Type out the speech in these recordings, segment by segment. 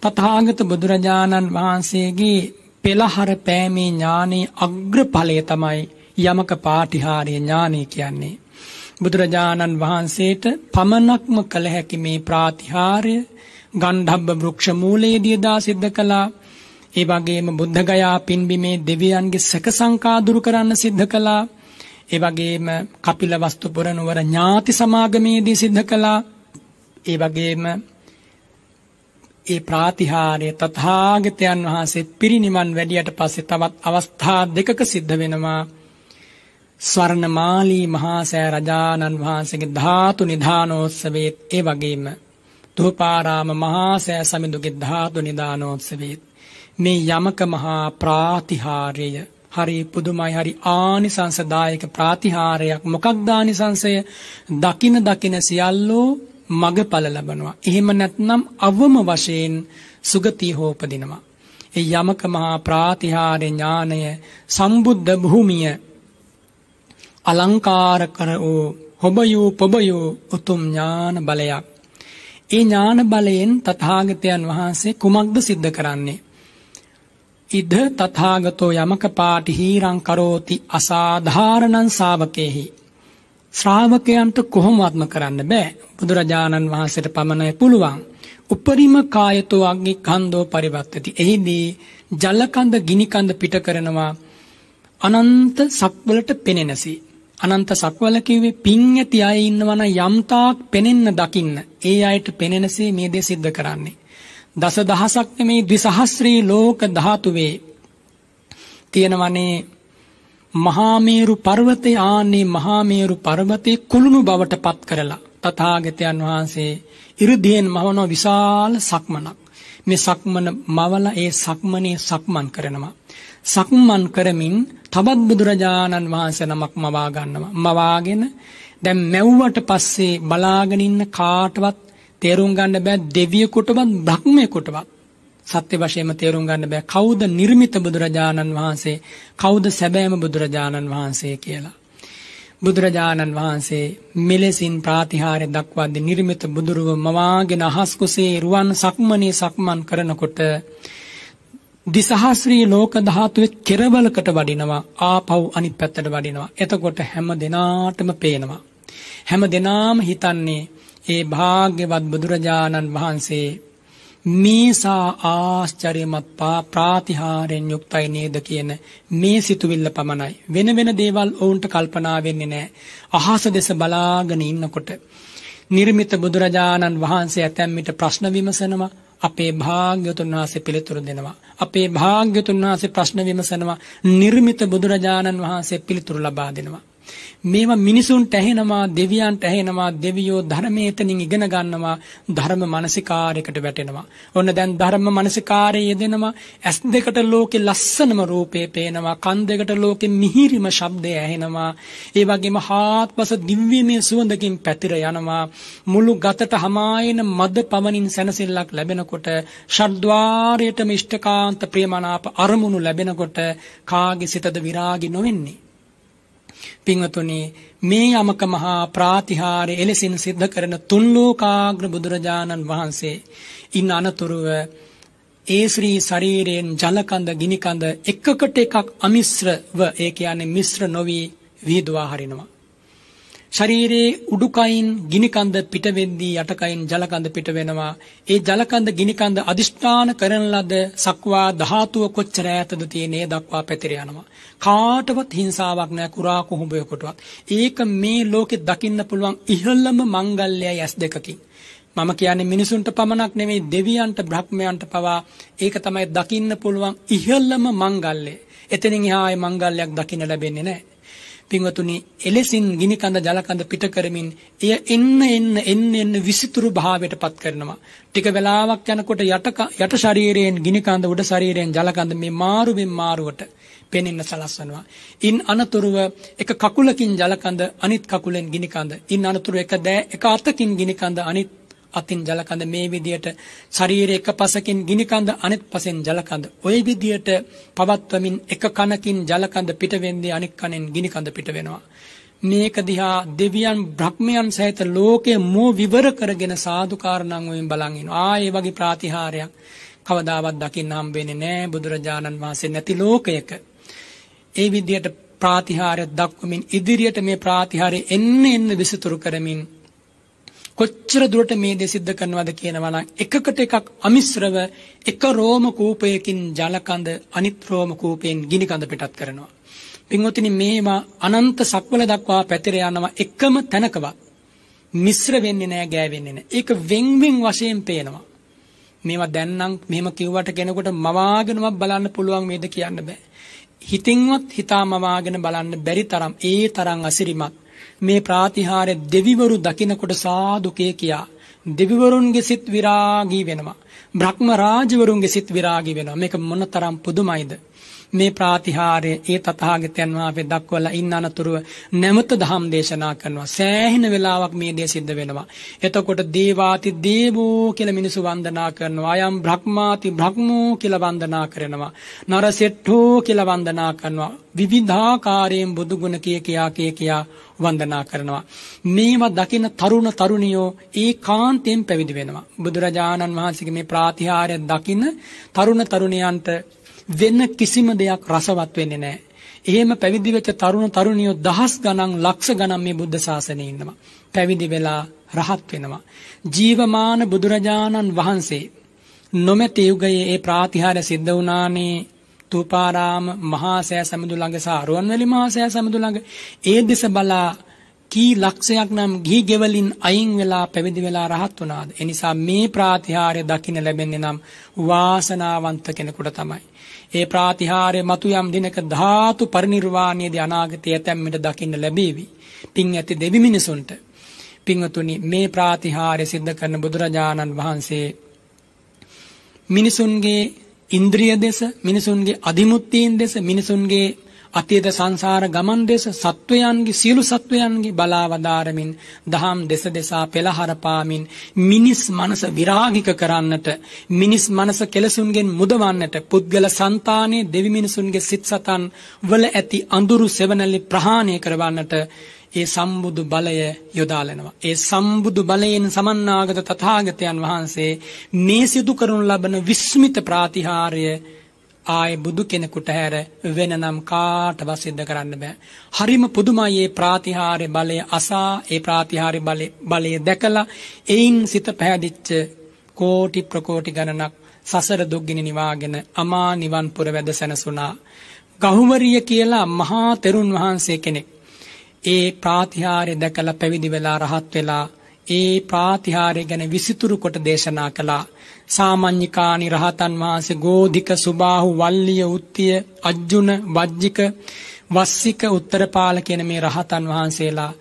තථාගත බුදුරජාණන් වහන්සේගේ පෙළහර පෑමේ ඥානයේ අග්‍රඵලය තමයි යමක පාටිහාරය ඥානය කියන්නේ. බුදුරජාණන් වහන්සේට පමණක්ම කළ හැකි මේ ප්‍රාතිහාර්ය ගණ්ඩබ්බ වෘක්ෂ මූලයේදී දා සිද්ධ කළා. ඒ වගේම බුද්ධ ගයා පින්බිමේ දෙවියන්ගේ සැක සංකා දුරු කරන්න සිද්ධ කළා. ඒ වගේම කපිල වස්තු පුරනුවර ඥාති සමාගමේදී සිද්ධ කළා. ඒ වගේම ඒ ප්‍රාතිහාර්ය තථාගතයන් වහන්සේ පිරිණිවන් වැඩියට පස්සේ තවත් අවස්ථා දෙකක සිද්ධ වෙනවා. ස්වර්ණමාලී මහා සෑ රජාණන් වහන්සේගේ ධාතු නිධානෝත්සවයේත් ඒ වගේම තුපාරාම මහා සෑ සමිඳුගේ ධාතු නිධානෝත්සවයේත් මේ යමක මහා ප්‍රාතිහාර්යය හරි පුදුමයි හරි ආනිසංසදායක ප්‍රාතිහාරයක් මොකක්ද ආනිසංසය දකින දකින සියල්ලෝ මගඵල ලබනවා. එහෙම නැත්නම් අවම වශයෙන් සුගතිය හෝ උපදිනවා. ඒ යමක මහා ප්‍රාතිහාර්ය ඥානය සම්බුද්ධ භූමිය අලංකාර කර වූ හොබයෝ පොබයෝ උතුම් ඥාන බලයක්. ඒ ඥාන බලයෙන් තථාගතයන් වහන්සේ කුමක්ද සිද්ධ කරන්නේ? ඉද තථාගතෝ යමක පාටි හීරං කරෝති අසාධාරණං ශාවකේහි ශ්‍රාවකයන්ට කොහොමවත්ම කරන්න බෑ. බුදුරජාණන් වහන්සේට පමණයි පුළුවන්. උපරිම කායතෝ අග්නි කන්දෝ පරිවත්තති. එහිදී ජලකඳ ගිනිකඳ පිට කරනවා අනන්ත සක්වලට පෙනෙනසි. අනන්ත සක්වල කිව්වේ පිං ඇති අය ඉන්නවනම් යම්තාක් පෙනෙන්න දකින්න. ඒ අයට පෙනෙනසේ මේ දේ සිද්ධ කරන්නේ. දස දහසක් නෙමේ ද්විසහස්‍රී ලෝක ධාතුවේ තියෙනවනේ මහාමේරු පර්වතය ආනේ මහාමේරු පර්වතය කුළුණු බවට පත් කරලා තථාගතයන් වහන්සේ ඉරුදීන් මවන විශාල සක්මනක් මේ සක්මන මවල ඒ සක්මනේ සක්මන් කරනවා සක්මන් කරමින් තවත් බුදුරජාණන් වහන්සේ නමක් මවා ගන්නවා මවාගෙන දැන් මැව්වට පස්සේ බලාගෙන ඉන්න කාටවත් තේරුම් ගන්න බෑ දෙවියෙකුටවත් බ්‍රහ්මයෙකුටවත් සත්‍ය වශයෙන්ම තේරුම් ගන්න බෑ කවුද නිර්මිත බුදුරජාණන් වහන්සේ කවුද සැබෑම බුදුරජාණන් වහන්සේ කියලා බුදුරජාණන් වහන්සේ මෙලෙසින් ප්‍රාතිහාර්ය දක්වද්දී නිර්මිත බුදුරුව මවාගෙන අහස් කුසේ රුවන් සක්මනේ සක්මන් කරනකොට දිසහස්රී ලෝක ධාතුවේ කෙරවලකට වඩිනවා ආපහු අනිත් පැත්තට වඩිනවා එතකොට හැම දිනාටම පේනවා හැම දිනාම හිතන්නේ ඒ භාග්‍යවත් බුදුරජාණන් වහන්සේ මේසා ආශ්චර්යමත් ප්‍රාතිහාරයෙන් යුක්තයි නේද කියන මේ සිතුවිල්ල පමණයි. වෙන වෙන දේවල් ඔවුන්ට කල්පනා වෙන්නේ නැහැ. අහස දෙස බලාගෙන ඉන්නකොට නිර්මිත බුදුරජාණන් වහන්සේ ඇතැම් විට ප්‍රශ්න විමසනවා අපේ භාග්‍යතුන් වහන්සේ පිළිතුරු දෙනවා. අපේ භාග්‍යතුන් වහන්සේ ප්‍රශ්න විමසනවා. නිර්මිත බුදුරජාණන් වහන්සේ පිළිතුරු ලබා දෙනවා. මේවා මිනිසුන්ට ඇහෙනවා දෙවියන්ට ඇහෙනවා දෙවියෝ ධර්මයෙන් ඉගෙන ගන්නවා ධර්ම මානසිකාරයකට වැටෙනවා ඔන්න දැන් ධර්ම මානසිකාරයේ යෙදෙනවා ඇස් දෙකට ලෝකේ ලස්සනම රූපේ පේනවා කන් දෙකට ලෝකේ මිහිරිම ශබ්දය ඇහෙනවා ඒ වගේම හාත්පස දිව්‍යමය සුවඳකින් පැතිර යනවා මුළු ගතට හමායන මද පමණින් සැනසෙල්ලක් ලැබෙනකොට ෂඩ්්වාරයටම ඉෂ්ඨකාන්ත ප්‍රේමනාප අරමුණු ලැබෙනකොට කාගේ සිතද විරාගි නොවෙන්නේ පින්වතුනි මේ යමක මහා ප්‍රාතිහාර්ය එලෙසින් සිද්ධ කරන තුන් ලෝකාග්‍ර බුදුරජාණන් වහන්සේ ඉන් අනතුරුව ඒ ශ්‍රී ශරීරයෙන් ජලකඳ ගිනිකඳ එකකට එකක් අමිශ්‍රව ඒ කියන්නේ මිශ්‍ර නොවි විහිදුවා හරිනවා ශරීරයේ උඩුකයින් ගිනිකඳ පිට වෙද්දී යටකයින් ජලකඳ පිට වෙනවා. ඒ ජලකඳ ගිනිකඳ අදිෂ්ඨාන කරන ලද සක්වා ධාතුව කොච්චර ඈතද තියෙන්නේ දක්වා පැතිර යනවා. කාටවත් හිංසාවක් නැහැ කුරා කුහුඹයකටවත්. ඒක මේ ලෝකෙ දකින්න පුළුවන් ඉහළම මංගල්‍යයයි ඇස් දෙකකින්. මම කියන්නේ මිනිසුන්ට පමණක් නෙමෙයි දෙවියන්ට බ්‍රහ්මයන්ට පවා ඒක තමයි දකින්න පුළුවන් ඉහළම මංගල්‍යය. එතනින් එහා ආයේ මංගල්‍යයක් දකින්න ලැබෙන්නේ නැහැ. පින්වතුනි එලෙසින් ගිනි කඳ ජල කඳ පිට කරමින් එය එන්න එන්න එන්න එන්න විසිතුරු භාවයට පත් කරනවා ටික වෙලාවක් යනකොට යට යට ශරීරයෙන් ගිනි කඳ උඩ ශරීරයෙන් ජල කඳ මේ මාරුවෙන් මාරුවට පෙනෙන්න සලස්වනවා ඉන් අනතුරුව එක කකුලකින් ජල කඳ අනිත් කකුලෙන් ගිනි කඳ ඉන් අනතුරුව එක දෑ එක අතකින් ගිනි කඳ අනිත් අතින් ජලකඳ මේ විදියට ශරීරයේ එක පසකින් ගිනිකඳ අනෙත් පසෙන් ජලකඳ ওই විදියට පවත්වමින් එක කනකින් ජලකඳ පිට වෙන්නේ අනෙක් කනෙන් ගිනිකඳ පිට වෙනවා මේක දිහා දෙවියන් බ්‍රහ්මයන් සහිත ලෝකයේ මෝ විවර කරගෙන සාදුකාරණන් වයින් බලන් ඉනවා ආයේ වගේ ප්‍රාතිහාරයක් කවදාවත් දකින්න හම්බෙන්නේ නැහැ බුදුරජාණන් වහන්සේ නැති ලෝකයක ඒ විදියට ප්‍රාතිහාරය දක්වමින් ඉදිරියට මේ ප්‍රාතිහාරය එන්න එන්න විසිතුරු කරමින් කොච්චර දුරට මේ දේ සිද්ධ කරනවද කියනවා නම් එකකට එකක් අමිශ්‍රව එක රෝම කූපයකින් ජලකඳ අනිත් රෝම කූපයෙන් ගිනිකඳ පිටත් කරනවා. පින්වතුනි මේවා අනන්ත සක්වල දක්වා පැතිර යනවා එකම තැනකවත්. මිශ්‍ර වෙන්නේ නැහැ ගෑවෙන්නේ නැහැ. ඒක වෙන්වෙන් වශයෙන් පේනවා. මේවා දැන්නම් මෙහෙම කිව්වට කෙනෙකුට මවාගෙනවත් බලන්න පුළුවන් වේද කියන්න බෑ. හිතින්වත් හිතාමවාගෙන බලන්න බැරි තරම් ඒ තරම් අසිරිමත් මේ ප්‍රාතිහාර්ය දෙවිවරු දකිනකොට සාදුකේ කියා දෙවිවරුන්ගේ සිත් විරාගී වෙනවා. බ්‍රහ්ම රාජවරුන්ගේ සිත් විරාගී වෙනවා. මේක මොනතරම් පුදුමයිද? මේ ප්‍රාතිහාර්ය ඒ තථාගතයන් වහන්සේ දක්වලා ඉන්න අනතුරුව නැමත ධම් දේශනා කරනවා. සෑහෙන වෙලාවක් මේ දේ සිද්ධ වෙනවා. එතකොට දේවාති දේවෝ කියලා මිනිසු වන්දනා කරනවා. අයම් බ්‍රහ්මාති බ්‍රහ්මෝ කියලා වන්දනා කරනවා. නරසෙට්ඨෝ කියලා වන්දනා කරනවා. විවිධාකාරයෙන් බුදු ගුණ කිය කියා කිය කියා වන්දනා කරනවා. මේවා දකින තරුණ තරුණියෝ ඒකාන්තයෙන් පැවිදි වෙනවා. බුදුරජාණන් වහන්සේගේ මේ ප්‍රාතිහාර්ය දකින තරුණ තරුණියන්ට වෙන කිසිම දෙයක් රසවත් වෙන්නේ නැහැ. එහෙම පැවිදි වෙච්ච තරුණ තරුණියෝ දහස් ගණන් ලක්ෂ ගණන් මේ බුද්ධ ශාසනයේ ඉන්නවා. පැවිදි වෙලා රහත් වෙනවා. ජීවමාන බුදුරජාණන් වහන්සේ නොමැති යුගයේ ඒ ප්‍රාතිහාර්ය සිද්ධ වුණානේ තුපාරාම මහා සෑ සමුදු ළඟ සහ අරුවන්වැලි මහා සෑ සමුදු ළඟ ඒ දෙස බලා කී ලක්ෂයක් නම් ගිහි ගෙවලින් අයින් වෙලා පැවිදි වෙලා රහත් වුණාද? එනිසා මේ ප්‍රාතිහාර්ය දකින්න ලැබෙන්නේ නම් වාසනාවන්ත කෙනෙකුට තමයි. ඒ ප්‍රාතිහාර්ය මතු යම් දිනක ධාතු පරිනිර්වාණයේදී අනාගතයේ ඇතැම්මිට දකින්න ලැබේවි. පින් ඇති දෙවි මිනිසුන්ට. පින්වතුනි මේ ප්‍රාතිහාර්ය සිද්ධ කරන බුදුරජාණන් වහන්සේ මිනිසුන්ගේ ඉන්ද්‍රිය දෙස මිනිසුන්ගේ අධිමුත්තීන් දෙස මිනිසුන්ගේ අතීත සංසාර ගමන් දෙස සත්වයන්ගේ සියලු සත්වයන්ගේ බලාවදාරමින් දහම් දෙස දෙසා පෙළහර පාමින් මිනිස් මනස විරාගික කරන්නට මිනිස් මනස කෙලසුන්ගෙන් මුදවන්නට පුද්ගල సంతානේ දෙවි මිනිසුන්ගේ සිත් සතන් වල ඇති අඳුරු සෙවණලි ප්‍රහාණය කරවන්නට ඒ සම්බුදු බලය යොදාලනවා. ඒ සම්බුදු බලයෙන් සමන්නාගත තථාගතයන් වහන්සේ මේ සිදු කරනු ලබන විස්මිත ප්‍රාතිහාර්ය ආයේ බුදු කෙනෙකුට හැර වෙන නම් කාටවත් සිද්ධ කරන්න බෑ. හරිම පුදුමයි මේ ප්‍රාතිහාර්ය බලය අසා ඒ ප්‍රාතිහාර්ය බලය දැකලා එයින් සිත පෑදිච්ච කෝටි ප්‍රකෝටි ගණනක් සසර දුක්ගිනි නිවාගෙන අමා නිවන් පුර වැද සැනසුණා. ගහුමරිය කියලා මහා තෙරුන් වහන්සේ කෙනෙක්. ඒ ප්‍රාතිහාර්ය දැකලා පැවිදි වෙලා රහත් වෙලා ඒ ප්‍රාතිහාරය ගැන විසිතුරු කොට දේශනා කළා. සාමඤ්ඤිකානි රහතන් වහන්සේ ගෝධික සුබාහු වල්ලිය උත්තිය අජ්ජුන වජ්ජික වස්සික උත්තරපාල කියන මේ රහතන් වහන්සේලා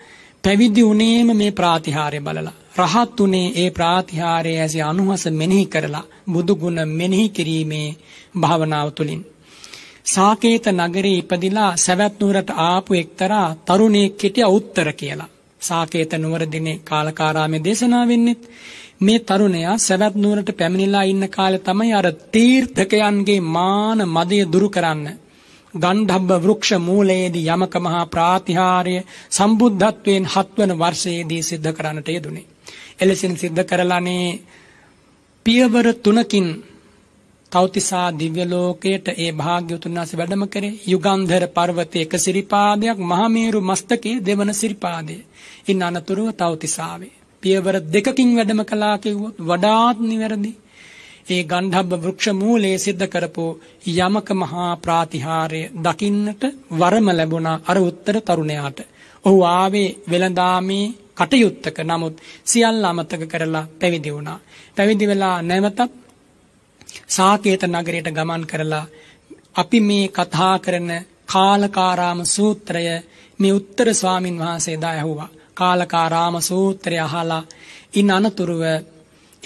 පැවිදි උනේම මේ ප්‍රාතිහාරය බලලා රහත් උනේ ඒ ප්‍රාතිහාරය ඇසි අනුහස මෙනෙහි කරලා බුදු ගුණ මෙනෙහි කිරීමේ භාවනාව තුළින් සාකේත නගරේ ඉපදිලා සවැත් නුවරට ආපු එක්තරා තරුණයෙක් හිටියා උත්තර කියලා සාකේත නුවර දිනේ කාලකාරාමේ දේශනා වෙන්නෙත් මේ තරුණයා සවැත් නුවරට පැමිණිලා ඉන්න කාලේ තමයි අර තීර්ථකයන්ගේ මාන මදය දුරු කරන්න ගණ්ඩබ්බ වෘක්ෂ මූලයේදී යමක මහා ප්‍රාතිහාර්ය සම්බුද්ධත්වයෙන් හත්වන වර්ෂයේදී සිද්ධ කරන්නට යෙදුනේ එලෙසින් සිද්ධ කරලානේ පියවර තුනකින් තෞතිසා දිව්‍ය ලෝකයට ඒ භාග්‍යවතුන් වහන්සේ වැඩම කරේ යුගන්ධර පර්වතයේ එක සිරිපාදයක් මහමීරු මස්තකයේ දෙවන සිරිපාදය. ඉන් අනතුරුව තෞතිසාවේ පියවර දෙකකින් වැඩම කළා කිව්වොත් වඩාත් නිවැරදි. ඒ ගන්ධබ්බ වෘක්ෂ මූලයේ සිද්ධ කරපු යමක මහා ප්‍රාතිහාර්ය දකින්නට වරම ලැබුණා අර උත්තර තරුණයාට. ඔහු ආවේ වෙළඳාමේ කටයුත්තක නමුත් සියල්ල අමතක කරලා පැවිදි වුණා. පැවිදි වෙලා නැවතත් සාකේත නගරයට ගමන් කරලා අපි මේ කතා කරන කාලකාරාම සූත්‍රය මේ උත්තර ස්වාමින් වහන්සේ දා ඇහුවා. කාලකාරාම සූත්‍රය අහලා ඉන් අනතුරුව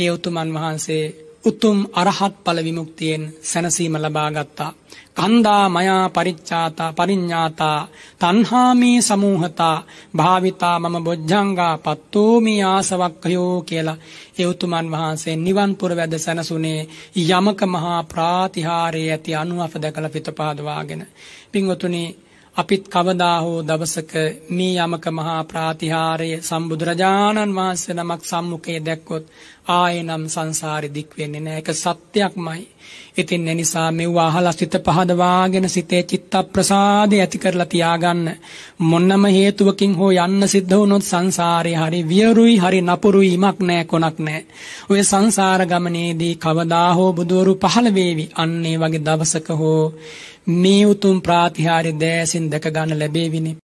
ඒ උතුමන් වහන්සේ උතුම් අරහත් ඵල විමුක්තියෙන් සැනසීම ලබා ගත්තා. කන්දා මයා පරිච්ඡාතා පරිඤ්ඤාතා තණ්හාමේ සමූහතා භාවිතා මම බොජ්ජංගා පත්තෝමි ආසවක්ඛයෝ කියලා ඒ උතුමන් වහන්සේ නිවන් පුර වැද සැනසුනේ යමක මහා ප්‍රාතිහාරයේ ඇති අනුවප දැකලා පිටපාදවාගෙන පින්වතුනි අපිත් කවදා හෝ දවසක මේ යමක මහා ප්‍රාතිහාරය සම්බුදුරජාණන් වහන්සේ නමක් සම්මුඛයේ දැක්කොත් ආයෙනම් සංසාරෙ දික් වෙන්නේ නැහැ. ඒක සත්‍යක්මයි. ඉතින් ඒ නිසා මෙව අහලා සිත පහදවාගෙන සිතේ චිත්ත ප්‍රසාදය ඇති කරලා තියාගන්න. මොන්නම හේතුවකින් හෝ යන්න සිද්ධ වුණොත් සංසාරේ හරි වියරුයි හරි නපුරුයි ඉමක් නැහැ කොනක් නැහැ. ඔය සංසාර ගමනේදී කවදා හෝ බුදවරු පහළ වේවි. අන්න ඒ වගේ දවසක හෝ මේ උතුම් ප්‍රාතිහාර්ය දෑසින් දැක ගන්න ලැබේවිනේ